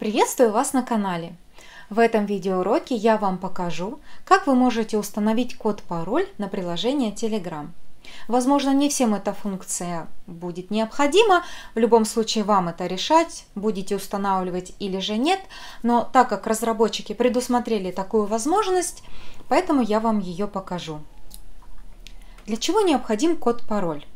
Приветствую вас на канале! В этом видеоуроке я вам покажу, как вы можете установить код-пароль на приложение Telegram. Возможно, не всем эта функция будет необходима, в любом случае вам это решать, будете устанавливать или же нет, но так как разработчики предусмотрели такую возможность, поэтому я вам ее покажу. Для чего необходим код-пароль?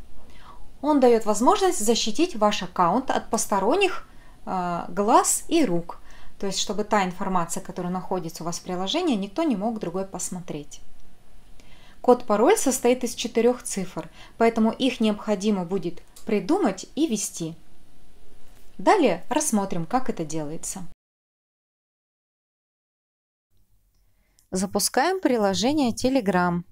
Он дает возможность защитить ваш аккаунт от посторонних а, глаз и рук. То есть, чтобы та информация, которая находится у вас в приложении, никто не мог другой посмотреть. Код-пароль состоит из четырех цифр, поэтому их необходимо будет придумать и ввести. Далее рассмотрим, как это делается. Запускаем приложение Telegram.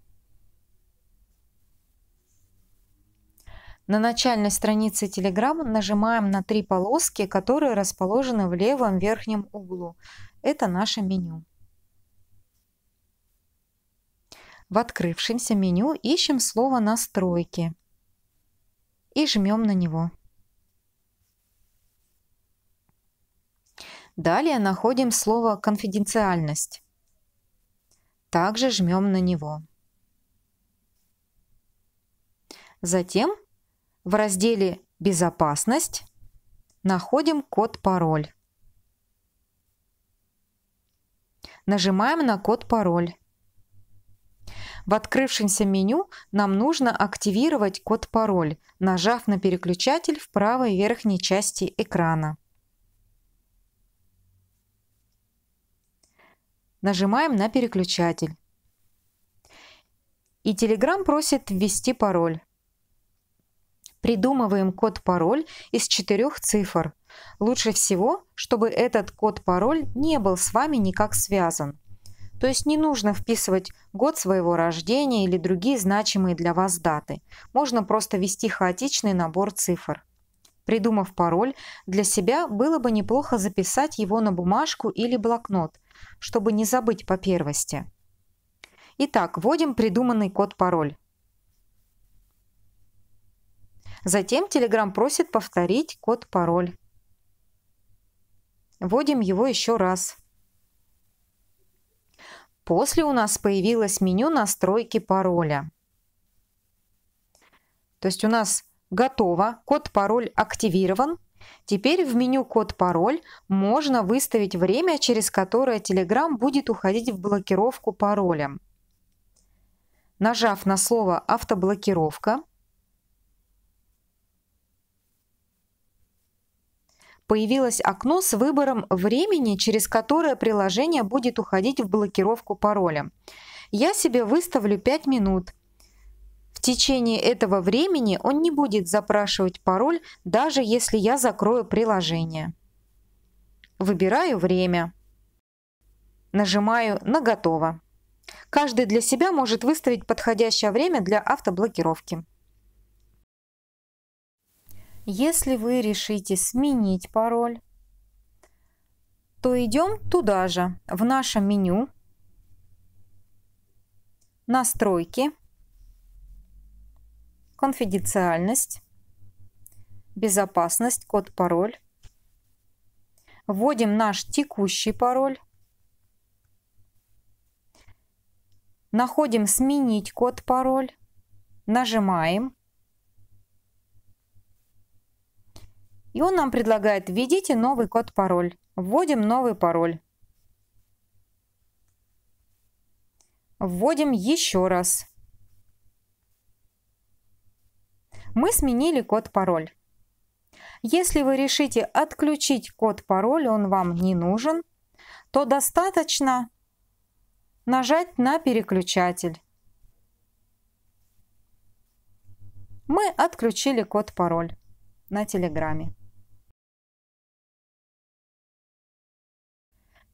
На начальной странице Telegram нажимаем на три полоски, которые расположены в левом верхнем углу. Это наше меню. В открывшемся меню ищем слово «Настройки» и жмем на него. Далее находим слово «Конфиденциальность». Также жмем на него. Затем в разделе «Безопасность» находим код-пароль. Нажимаем на код-пароль. В открывшемся меню нам нужно активировать код-пароль, нажав на переключатель в правой верхней части экрана. Нажимаем на переключатель. И Telegram просит ввести пароль придумываем код-пароль из четырех цифр. Лучше всего, чтобы этот код-пароль не был с вами никак связан. То есть не нужно вписывать год своего рождения или другие значимые для вас даты. Можно просто ввести хаотичный набор цифр. Придумав пароль, для себя было бы неплохо записать его на бумажку или блокнот, чтобы не забыть по первости. Итак, вводим придуманный код-пароль. Затем Telegram просит повторить код-пароль. Вводим его еще раз. После у нас появилось меню настройки пароля. То есть у нас готово, код-пароль активирован. Теперь в меню «Код-пароль» можно выставить время, через которое Telegram будет уходить в блокировку пароля. Нажав на слово «Автоблокировка», появилось окно с выбором времени, через которое приложение будет уходить в блокировку пароля. Я себе выставлю 5 минут. В течение этого времени он не будет запрашивать пароль, даже если я закрою приложение. Выбираю время. Нажимаю на «Готово». Каждый для себя может выставить подходящее время для автоблокировки. Если вы решите сменить пароль, то идем туда же, в наше меню «Настройки», «Конфиденциальность», «Безопасность», «Код пароль». Вводим наш текущий пароль. Находим «Сменить код пароль». Нажимаем И он нам предлагает «Введите новый код-пароль». Вводим новый пароль. Вводим еще раз. Мы сменили код-пароль. Если вы решите отключить код-пароль, он вам не нужен, то достаточно нажать на переключатель. Мы отключили код-пароль на Телеграме.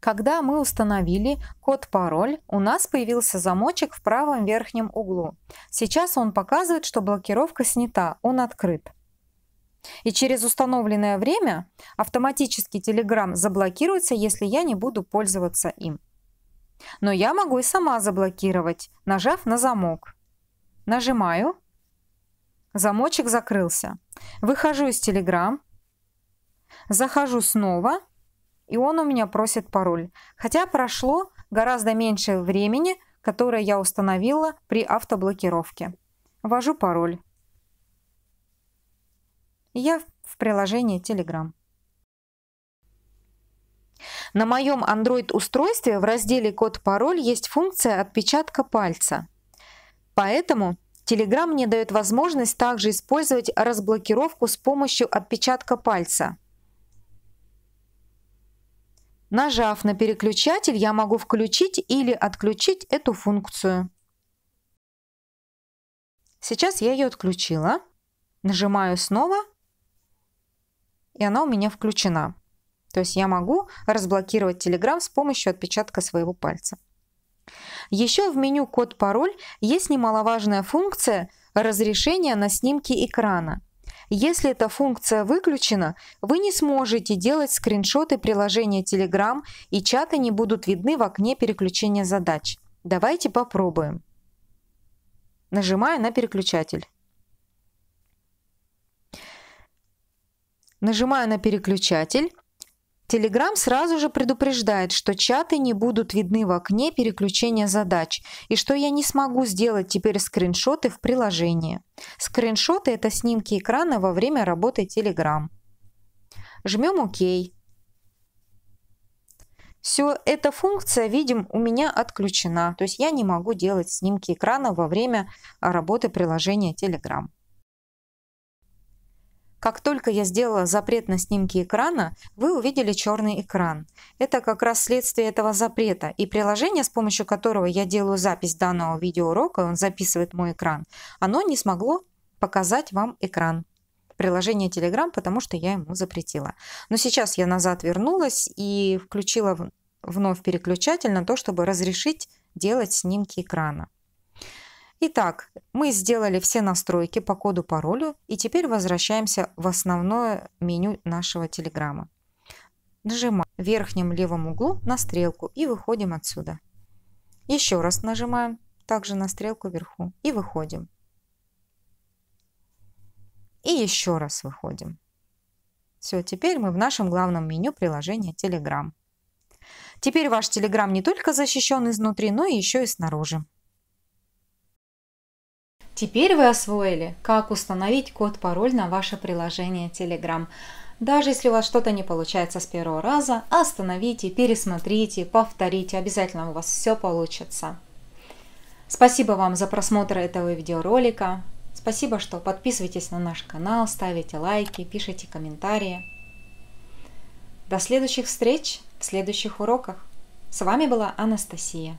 Когда мы установили код-пароль, у нас появился замочек в правом верхнем углу. Сейчас он показывает, что блокировка снята, он открыт. И через установленное время автоматически Telegram заблокируется, если я не буду пользоваться им. Но я могу и сама заблокировать, нажав на замок. Нажимаю. Замочек закрылся. Выхожу из Telegram. Захожу снова и он у меня просит пароль. Хотя прошло гораздо меньше времени, которое я установила при автоблокировке. Ввожу пароль. Я в приложении Telegram. На моем Android-устройстве в разделе «Код-пароль» есть функция отпечатка пальца. Поэтому Telegram мне дает возможность также использовать разблокировку с помощью отпечатка пальца – Нажав на переключатель, я могу включить или отключить эту функцию. Сейчас я ее отключила. Нажимаю снова, и она у меня включена. То есть я могу разблокировать Telegram с помощью отпечатка своего пальца. Еще в меню «Код-пароль» есть немаловажная функция разрешения на снимки экрана – если эта функция выключена, вы не сможете делать скриншоты приложения Telegram и чаты не будут видны в окне переключения задач. Давайте попробуем. Нажимаю на переключатель. Нажимаю на переключатель Telegram сразу же предупреждает, что чаты не будут видны в окне переключения задач и что я не смогу сделать теперь скриншоты в приложении. Скриншоты – это снимки экрана во время работы Telegram. Жмем ОК. Все, эта функция, видим, у меня отключена. То есть я не могу делать снимки экрана во время работы приложения Telegram. Как только я сделала запрет на снимки экрана, вы увидели черный экран. Это как раз следствие этого запрета, и приложение, с помощью которого я делаю запись данного видеоурока, он записывает мой экран, оно не смогло показать вам экран приложение Telegram, потому что я ему запретила. Но сейчас я назад вернулась и включила вновь переключатель на то, чтобы разрешить делать снимки экрана. Итак, мы сделали все настройки по коду-паролю и теперь возвращаемся в основное меню нашего Телеграма. Нажимаем в верхнем левом углу на стрелку и выходим отсюда. Еще раз нажимаем также на стрелку вверху и выходим. И еще раз выходим. Все, теперь мы в нашем главном меню приложения Telegram. Теперь ваш Telegram не только защищен изнутри, но и еще и снаружи. Теперь вы освоили, как установить код-пароль на ваше приложение Telegram. Даже если у вас что-то не получается с первого раза, остановите, пересмотрите, повторите, обязательно у вас все получится. Спасибо вам за просмотр этого видеоролика. Спасибо, что подписываетесь на наш канал, ставите лайки, пишите комментарии. До следующих встреч в следующих уроках. С вами была Анастасия.